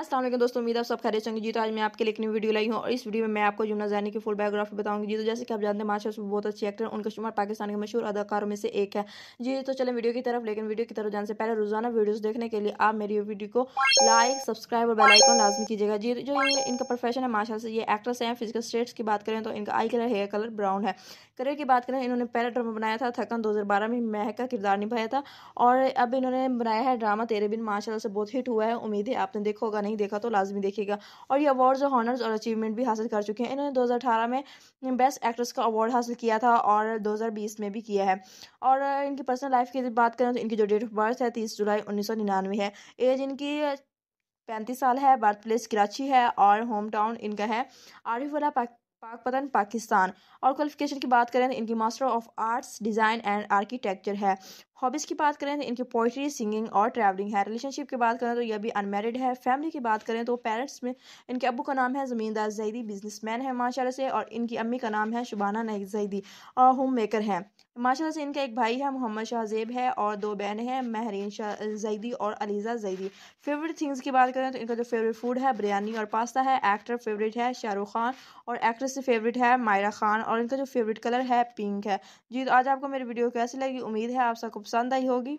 असलम दोस्तों उम्मीद आप सब खैरियत होंगे जी तो आज मैं आपके लिए एक नई वीडियो लाई हूँ और इस वीडियो में मैं आपको जुमना जैनी की फुल बायोग्राफी बताऊंगी जी तो जैसे कि आप जानते हैं माशा बहुत अच्छी एक्टर उनका शुमार पाकिस्तान के मशहूर अदाकारों में से एक है जी तो चले वीडियो की तरफ लेकिन वीडियो की तरफ जाने से पहले रोजाना वीडियो देखने के लिए आप मेरी वीडियो को लाइक सब्सक्राइब और बेलाइकॉन लाजमी कीजिएगा जी जो ये इनका प्रोफेशन है माशा से ये एक्ट्रेस हैं फिजिकल स्टेट्स की बात करें तो इनका eye colour hair colour brown है करियर की बात करें इन्होंने पहला ड्रामा बनाया था थकन दो में मह का किरदार निभाया था और अब इन्होंने बनाया है ड्रामा तेरे बिन माशा से बहुत हिट हुआ है उम्मीद है आपने देखा होगा नहीं नहीं देखा तो लाजमी देखेगा और ये अवार्ड्स और हॉनर्स और अचीवमेंट भी हासिल कर चुके हैं इन्होंने 2018 में बेस्ट एक्ट्रेस का अवार्ड हासिल किया था और 2020 में भी किया है और इनकी पर्सनल लाइफ की बात करें तो इनकी जो डेट ऑफ बर्थ है तीस जुलाई उन्नीस है एज इनकी पैंतीस साल है बर्थ प्लेस कराची है और होम टाउन इनका है आरिफ वाला पाक पतन पाकिस्तान और क्वालिफिकेशन की बात करें तो इनकी master of arts design and architecture है हॉबीज़ की बात करें तो इनकी पोइट्री सिंगिंग और ट्रैवलिंग है रिलेशनशिप की बात करें तो यह भी अनमेरिड है फैमिली की बात करें तो पेरेंट्स में इनके अबू का नाम है ज़मींदार जैदी बिजनेसमैन है माशाला से और इनकी अम्मी का नाम है शुबाना नक जैदी और होम मेकर हैं माशाला से इनका एक भाई है मोहम्मद शाहजेब है और दो बहन हैं महरीन शाह जैदी और अलीज़ा जैदी फेवरेट थिंग्स की बात करें तो इनका जो फेवरेट फूड है बिरयानी और पास्ता है एक्टर फेवरेट है शाहरुख खान और एक्ट्रेस से फेवरेट है मायरा खान और इनका जो फेवरेट कलर है पिंक है जी तो आज आपको मेरी वीडियो कैसी लगी उम्मीद है आप सबको पसंद आई होगी